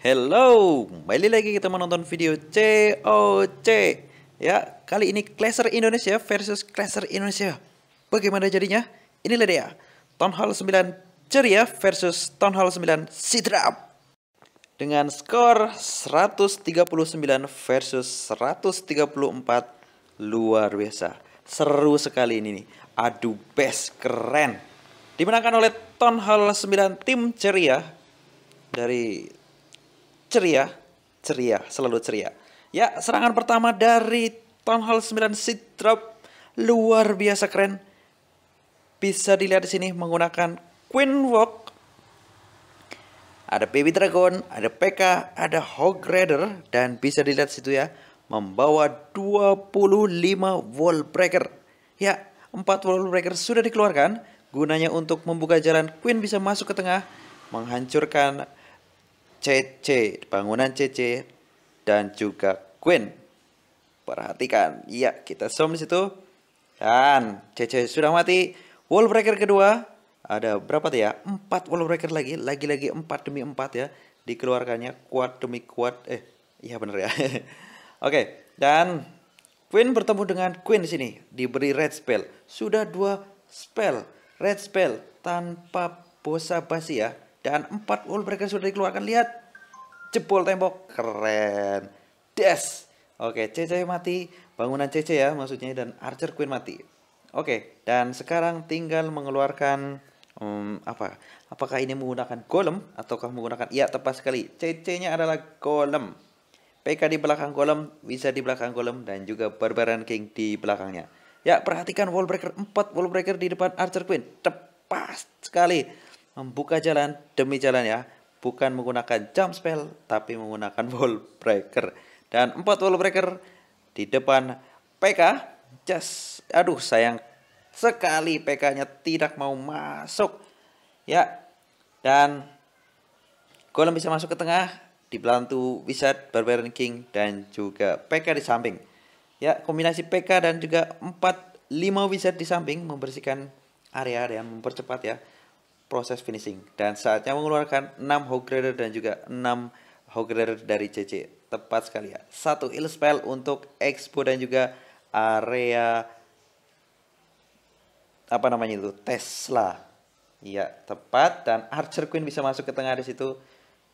Hello, kembali lagi kita menonton video COC Ya, kali ini Clasher Indonesia versus Clasher Indonesia Bagaimana jadinya? Inilah dia Town Hall 9 Ceria versus Town Hall 9 Sidrap Dengan skor 139 versus 134 Luar biasa Seru sekali ini nih Aduh best, keren Dimenangkan oleh Town Hall 9 tim Ceria dari ceria, ceria, selalu ceria. Ya, serangan pertama dari Town Hall 9 Drop luar biasa keren. Bisa dilihat di sini menggunakan Queen Walk. Ada Baby Dragon, ada PK, ada Hog Rider dan bisa dilihat situ ya membawa 25 wall breaker. Ya, 4 wall breaker sudah dikeluarkan gunanya untuk membuka jalan Queen bisa masuk ke tengah, menghancurkan CC, bangunan CC dan juga Queen. Perhatikan, iya kita zoom di situ. Dan CC sudah mati. Wall breaker kedua ada berapa tuh ya? empat wall breaker lagi, lagi-lagi empat demi empat ya dikeluarkannya kuat demi kuat. Eh, iya bener ya. Oke, okay, dan Queen bertemu dengan Queen di sini, diberi red spell. Sudah dua spell, red spell tanpa bosa basi ya dan 4 wall breaker sudah dikeluarkan lihat jebol tembok keren des oke CC mati bangunan CC ya maksudnya dan Archer Queen mati oke dan sekarang tinggal mengeluarkan Hmm, apa apakah ini menggunakan golem ataukah menggunakan Iya, tepat sekali CC-nya adalah golem PK di belakang golem, bisa di belakang golem, dan juga Barbarian King di belakangnya. Ya, perhatikan wall breaker 4 wall breaker di depan Archer Queen. Tepat sekali membuka jalan demi jalan ya. Bukan menggunakan jump spell, tapi menggunakan wall breaker. Dan empat wall breaker di depan PK. Just, aduh sayang sekali PK-nya tidak mau masuk. Ya, dan Golem bisa masuk ke tengah, di belantu Wizard, Barbarian King, dan juga PK di samping. Ya, kombinasi PK dan juga 4 5 wizard di samping membersihkan area-area mempercepat ya proses finishing dan saatnya mengeluarkan 6 hog grader dan juga 6 hog grader dari CC tepat sekali ya satu ill spell untuk expo dan juga area apa namanya itu Tesla ya tepat dan Archer Queen bisa masuk ke tengah di situ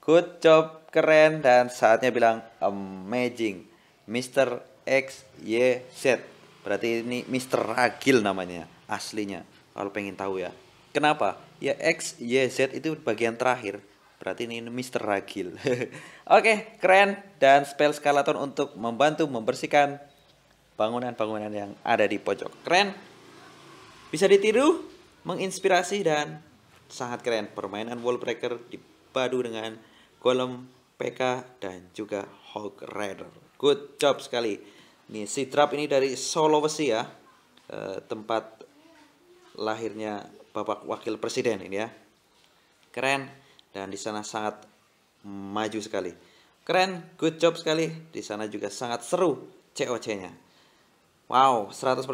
good job keren dan saatnya bilang amazing Mr. X Y Z berarti ini Mr. Ragil namanya aslinya kalau pengen tahu ya kenapa ya X, Y, Z itu bagian terakhir. Berarti ini Mister Ragil. Oke, keren. Dan spell skeleton untuk membantu membersihkan bangunan-bangunan yang ada di pojok. Keren. Bisa ditiru, menginspirasi, dan sangat keren. Permainan wall breaker dipadu dengan golem PK dan juga Hulk Rider. Good job sekali. Nih, si Trap ini dari Sulawesi ya. Eh, tempat lahirnya Bapak Wakil Presiden ini ya. Keren dan di sana sangat maju sekali. Keren, good job sekali. Di sana juga sangat seru COC-nya. Wow, 100%.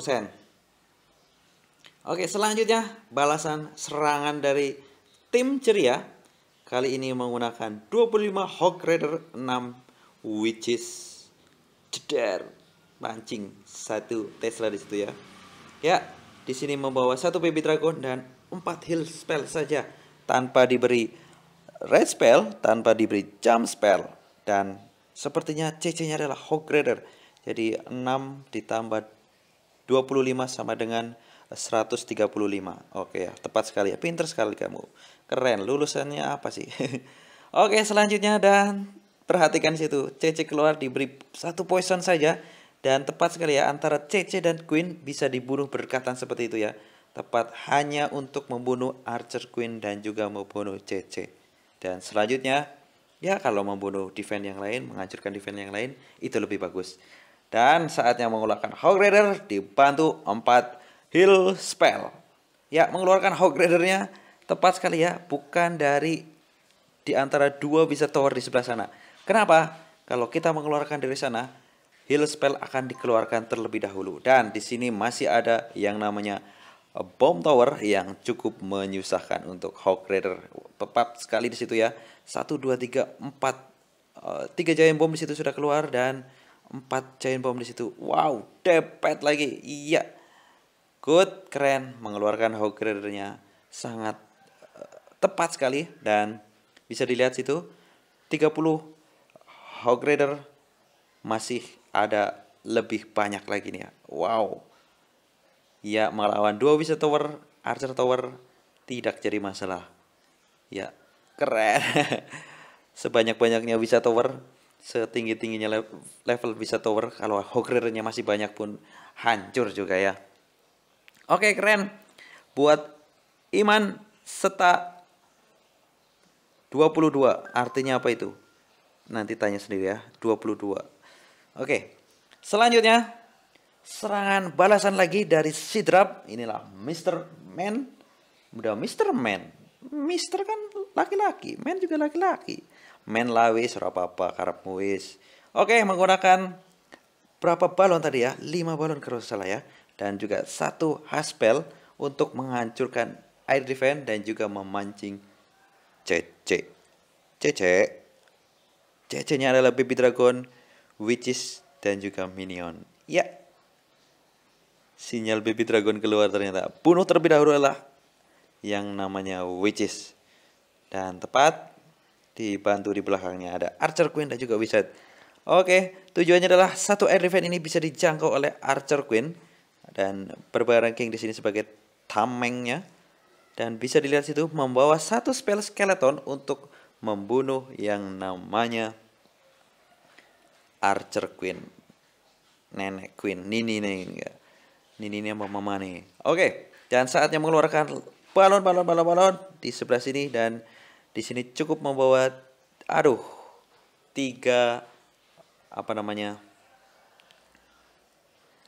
Oke, selanjutnya balasan serangan dari tim ceria. Kali ini menggunakan 25 Hawk Rider 6 which is jeder. pancing satu Tesla di situ ya. Ya, di sini membawa satu baby dragon dan empat heal spell saja tanpa diberi red spell, tanpa diberi jump spell dan sepertinya CC-nya adalah Hog Rider. Jadi 6 ditambah 25 sama dengan 135. Oke ya, tepat sekali ya. Pinter sekali kamu. Keren. Lulusannya apa sih? Oke, selanjutnya dan perhatikan situ. CC keluar diberi satu poison saja dan tepat sekali ya, antara CC dan Queen bisa dibunuh berdekatan seperti itu ya. Tepat hanya untuk membunuh Archer Queen dan juga membunuh CC. Dan selanjutnya, ya kalau membunuh defend yang lain, menghancurkan defend yang lain, itu lebih bagus. Dan saatnya mengeluarkan Hog Raider dibantu 4 Heal Spell. Ya, mengeluarkan Hog Raider-nya tepat sekali ya, bukan dari di antara dua bisa tower di sebelah sana. Kenapa? Kalau kita mengeluarkan dari sana, spell akan dikeluarkan terlebih dahulu. Dan di sini masih ada yang namanya Bomb Tower yang cukup menyusahkan untuk Hawk Raider. Tepat sekali di situ ya. satu dua tiga empat eh, tiga Giant Bomb di situ sudah keluar dan empat Giant Bomb di situ. Wow, depet lagi. Iya. Good, keren. Mengeluarkan Hawk Raidernya nya sangat eh, tepat sekali. Dan bisa dilihat situ 30 Hog Raider masih ada lebih banyak lagi nih ya. Wow. Ya, melawan dua bisa Tower, Archer Tower tidak jadi masalah. Ya, keren. Sebanyak-banyaknya bisa Tower, setinggi-tingginya level bisa Tower, kalau hogrernya masih banyak pun hancur juga ya. Oke, keren. Buat Iman Seta 22, artinya apa itu? Nanti tanya sendiri ya, 22 Oke, selanjutnya serangan balasan lagi dari Sidrap. Inilah Mr. Man. Udah Mr. Man. Mr. kan laki-laki, Man juga laki-laki. Man lawis, apa-apa, karep muis. Oke, menggunakan berapa balon tadi ya? 5 balon kalau salah ya. Dan juga satu haspel untuk menghancurkan air defense dan juga memancing Cece. Cece, cece nya adalah baby dragon Witches, dan juga Minion. Ya, sinyal baby dragon keluar ternyata. Bunuh terlebih dahulu adalah yang namanya Witches. Dan tepat dibantu di belakangnya ada Archer Queen dan juga Wizard. Oke, tujuannya adalah satu air event ini bisa dijangkau oleh Archer Queen dan berbareng King di sini sebagai tamengnya dan bisa dilihat situ membawa satu spell skeleton untuk membunuh yang namanya Archer Queen. Nenek Queen. Nini nih. Nini nih sama mama nih. Oke. Dan saatnya mengeluarkan balon, balon, balon, balon. Di sebelah sini. Dan di sini cukup membawa. Aduh. Tiga. Apa namanya.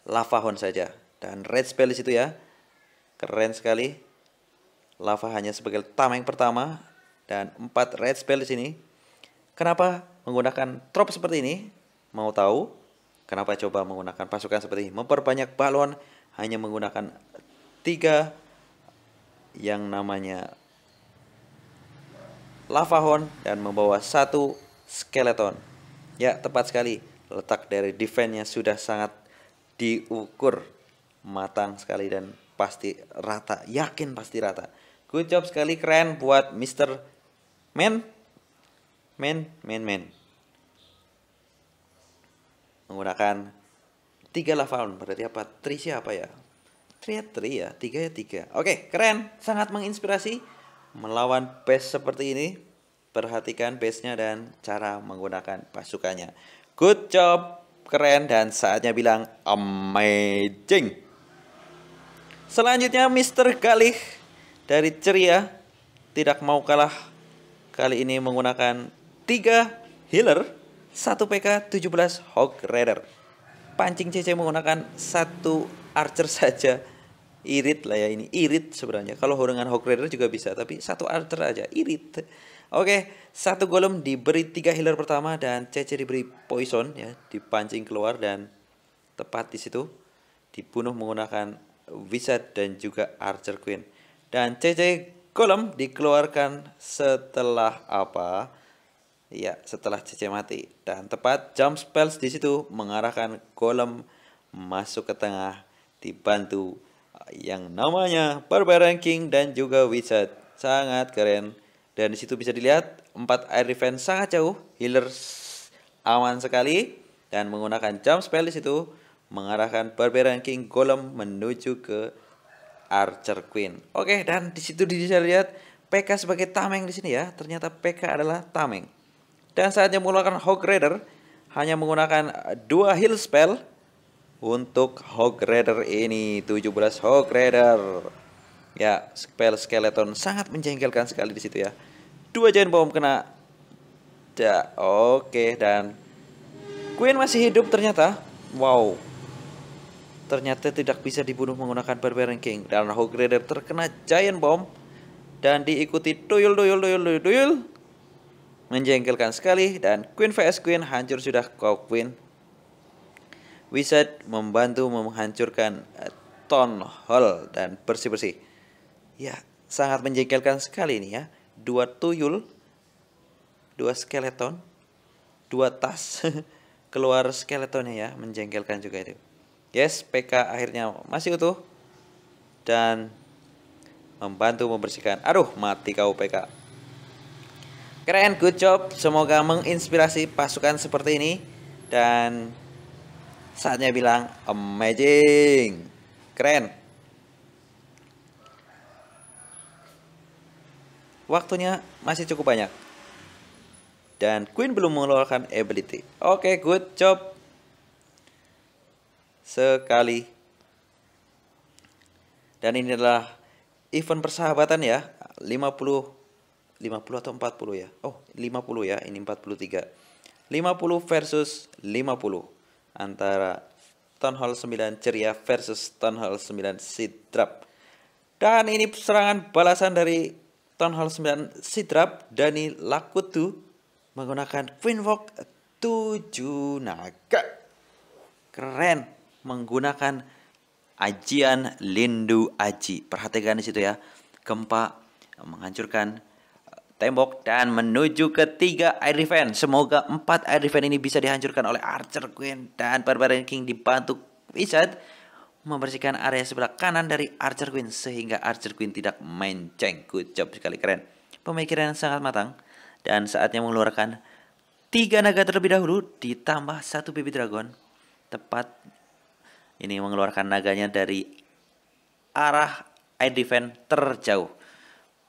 Lava Hon saja. Dan Red Spell di ya. Keren sekali. Lava hanya sebagai tameng pertama. Dan empat Red Spell di sini. Kenapa menggunakan trop seperti ini? Mau tahu kenapa coba menggunakan pasukan seperti ini? Memperbanyak balon hanya menggunakan tiga yang namanya Lavahon dan membawa satu skeleton. Ya, tepat sekali. Letak dari defense-nya sudah sangat diukur matang sekali dan pasti rata. Yakin pasti rata. Good job sekali keren buat Mr. Men. Men, men, men menggunakan tiga lafal berarti apa tri siapa ya tria ya tria ya? tiga ya tiga oke keren sangat menginspirasi melawan base seperti ini perhatikan base-nya dan cara menggunakan pasukannya good job keren dan saatnya bilang amazing selanjutnya Mr. Galih dari ceria tidak mau kalah kali ini menggunakan tiga healer 1 PK 17 Hawk Raider. Pancing CC menggunakan satu archer saja. Irit lah ya ini, irit sebenarnya. Kalau dengan Hawk Raider juga bisa, tapi satu archer aja, irit. Oke, satu golem diberi tiga healer pertama dan CC diberi poison ya, dipancing keluar dan tepat di situ dibunuh menggunakan wizard dan juga archer queen. Dan CC golem dikeluarkan setelah apa? ya setelah CC mati dan tepat jump spells di situ mengarahkan golem masuk ke tengah dibantu yang namanya Barbarian King dan juga Wizard sangat keren dan di situ bisa dilihat empat air defense sangat jauh healer aman sekali dan menggunakan jump spell di situ mengarahkan Barbarian King Golem menuju ke Archer Queen. Oke, dan di situ bisa dilihat PK sebagai tameng di sini ya. Ternyata PK adalah tameng. Dan saatnya menggunakan Hog Raider hanya menggunakan dua heal spell untuk Hog Raider ini 17 Hog Raider. Ya, spell skeleton sangat menjengkelkan sekali di situ ya. Dua giant bomb kena. Ya, oke okay. dan Queen masih hidup ternyata. Wow. Ternyata tidak bisa dibunuh menggunakan Barbarian King dan Hog Raider terkena giant bomb dan diikuti tuyul tuyul tuyul tuyul. tuyul Menjengkelkan sekali dan Queen vs Queen hancur sudah kau Queen. Wizard membantu menghancurkan uh, Town Hall dan bersih-bersih. Ya, sangat menjengkelkan sekali ini ya. Dua tuyul, dua skeleton, dua tas keluar skeletonnya ya, menjengkelkan juga itu. Yes, PK akhirnya masih utuh dan membantu membersihkan. Aduh, mati kau PK. Keren, good job. Semoga menginspirasi pasukan seperti ini dan saatnya bilang amazing. Keren. Waktunya masih cukup banyak. Dan Queen belum mengeluarkan ability. Oke, okay, good job. Sekali. Dan ini adalah event persahabatan ya. 50 50 atau 40 ya? Oh, 50 ya. Ini 43. 50 versus 50. Antara Town Hall 9 Ceria versus Town Hall 9 Sidrap. Dan ini serangan balasan dari Town Hall 9 Sidrap. Dani Lakutu menggunakan Queen Walk 7 naga. Keren. Menggunakan ajian Lindu Aji. Perhatikan di situ ya. Gempa menghancurkan tembok dan menuju ke tiga air event. Semoga empat air event ini bisa dihancurkan oleh Archer Queen dan Barbarian King dibantu Wizard membersihkan area sebelah kanan dari Archer Queen sehingga Archer Queen tidak menceng. Good job sekali keren. Pemikiran yang sangat matang dan saatnya mengeluarkan tiga naga terlebih dahulu ditambah satu baby dragon. Tepat ini mengeluarkan naganya dari arah air defense terjauh.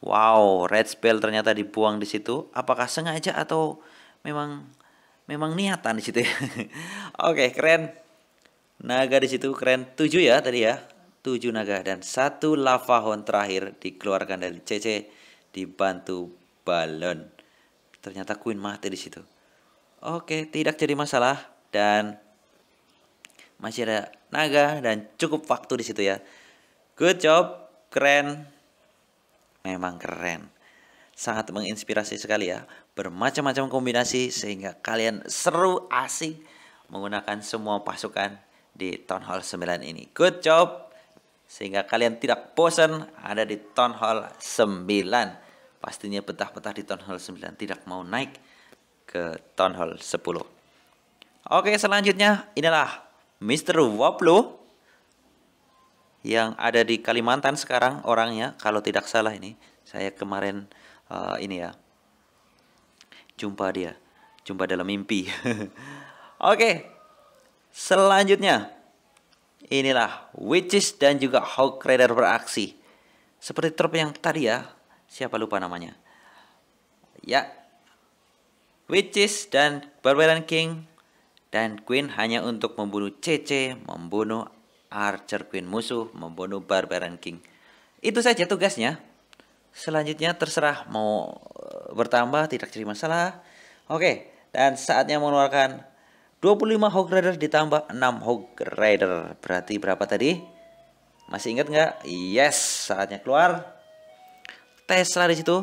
Wow, red spell ternyata dibuang di situ. Apakah sengaja atau memang memang niatan di situ ya? Oke, okay, keren. Naga di situ keren tujuh ya tadi ya. tujuh naga dan satu lava hon terakhir dikeluarkan dari CC dibantu balon. Ternyata Queen mati di situ. Oke, okay, tidak jadi masalah dan masih ada naga dan cukup waktu di situ ya. Good job, keren memang keren. Sangat menginspirasi sekali ya, bermacam-macam kombinasi sehingga kalian seru asik menggunakan semua pasukan di Town Hall 9 ini. Good job! Sehingga kalian tidak bosan ada di Town Hall 9. Pastinya betah-betah di Town Hall 9 tidak mau naik ke Town Hall 10. Oke, selanjutnya inilah Mr. Waplo yang ada di Kalimantan sekarang orangnya kalau tidak salah ini saya kemarin uh, ini ya jumpa dia jumpa dalam mimpi oke selanjutnya inilah witches dan juga hawk rider beraksi seperti trop yang tadi ya siapa lupa namanya ya witches dan barbarian king dan queen hanya untuk membunuh cece membunuh Archer Queen musuh membunuh Barbarian King. Itu saja tugasnya. Selanjutnya terserah mau eh, bertambah tidak jadi masalah. Oke, dan saatnya mengeluarkan 25 Hog Rider ditambah 6 Hog Rider. Berarti berapa tadi? Masih ingat nggak? Yes, saatnya keluar. Tesla di situ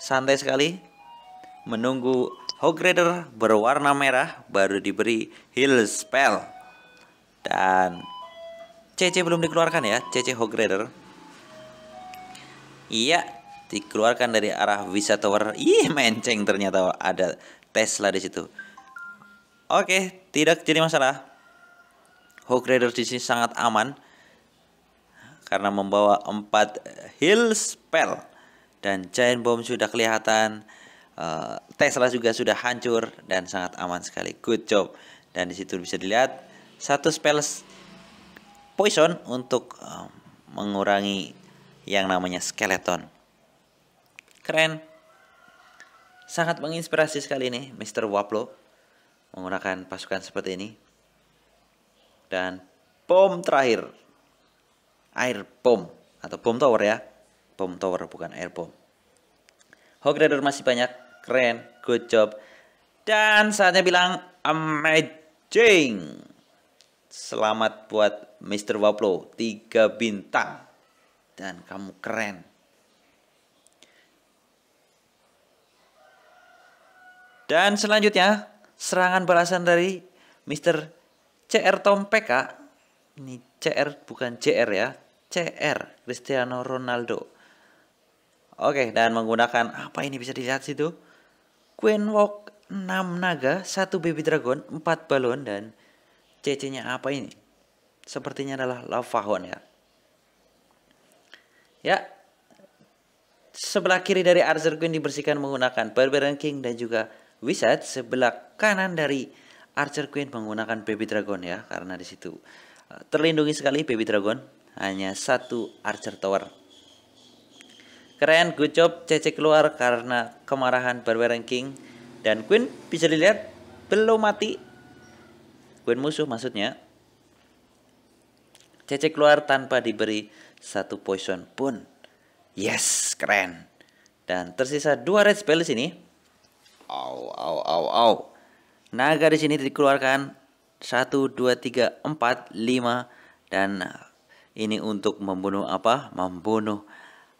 santai sekali menunggu Hog Rider berwarna merah baru diberi heal spell dan CC belum dikeluarkan ya, CC hograder. Iya, dikeluarkan dari arah Visa Tower. Ih, menceng ternyata ada Tesla di situ. Oke, tidak jadi masalah. Hograder di sini sangat aman karena membawa empat hill spell dan giant bomb sudah kelihatan. Eh, Tesla juga sudah hancur dan sangat aman sekali. Good job. Dan di situ bisa dilihat satu spell poison untuk eh, mengurangi yang namanya skeleton. Keren. Sangat menginspirasi sekali ini, Mr. Waplo menggunakan pasukan seperti ini. Dan bom terakhir. Air bom atau bom tower ya. Bom tower bukan air bom. Hog Rider masih banyak. Keren, good job. Dan saatnya bilang amazing. Selamat buat Mr. Waplo, tiga bintang. Dan kamu keren. Dan selanjutnya, serangan balasan dari Mr. CR Tom PK. Ini CR bukan CR ya. CR Cristiano Ronaldo. Oke, dan menggunakan apa ini bisa dilihat situ? Queen Walk 6 naga, 1 baby dragon, 4 balon dan CC-nya apa ini? Sepertinya adalah lafahon ya. Ya. Sebelah kiri dari Archer Queen dibersihkan menggunakan Barbarian King dan juga Wizard. Sebelah kanan dari Archer Queen menggunakan Baby Dragon ya. Karena di situ eh, terlindungi sekali Baby Dragon. Hanya satu Archer Tower. Keren, good job CC keluar karena kemarahan Barbarian King. Dan Queen bisa dilihat belum mati Bukan musuh maksudnya. Cece keluar tanpa diberi satu poison pun. Yes, keren. Dan tersisa dua red spell di sini. Au, au, au, au. Naga di sini dikeluarkan satu dua tiga empat lima Dan ini untuk membunuh apa? Membunuh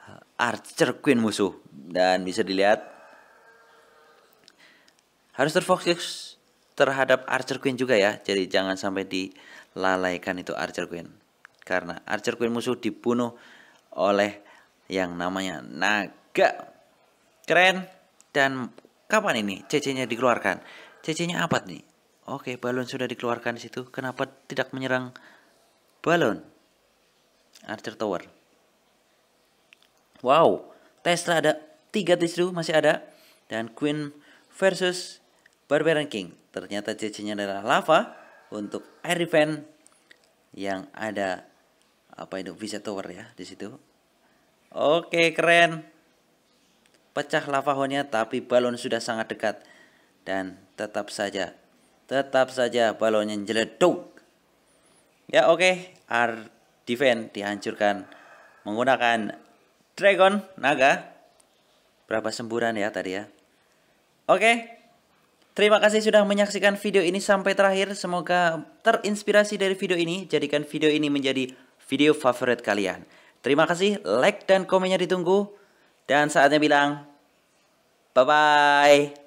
uh, Archer Queen musuh. Dan bisa dilihat harus terfokus terhadap Archer Queen juga ya. Jadi jangan sampai dilalaikan itu Archer Queen. Karena Archer Queen musuh dibunuh oleh yang namanya naga. Keren. Dan kapan ini CC-nya dikeluarkan? CC-nya apa nih? Oke, balon sudah dikeluarkan di situ. Kenapa tidak menyerang balon? Archer Tower. Wow, Tesla ada tiga di situ masih ada dan Queen versus Barbarian King. Ternyata CC-nya adalah lava untuk air event yang ada apa itu Visa Tower ya di situ. Oke, keren. Pecah lava hornnya tapi balon sudah sangat dekat dan tetap saja tetap saja balonnya jeleduk. Ya oke, okay. Defense dihancurkan menggunakan Dragon Naga. Berapa semburan ya tadi ya? Oke. Okay. Terima kasih sudah menyaksikan video ini sampai terakhir. Semoga terinspirasi dari video ini. Jadikan video ini menjadi video favorit kalian. Terima kasih. Like dan komennya ditunggu. Dan saatnya bilang, bye-bye.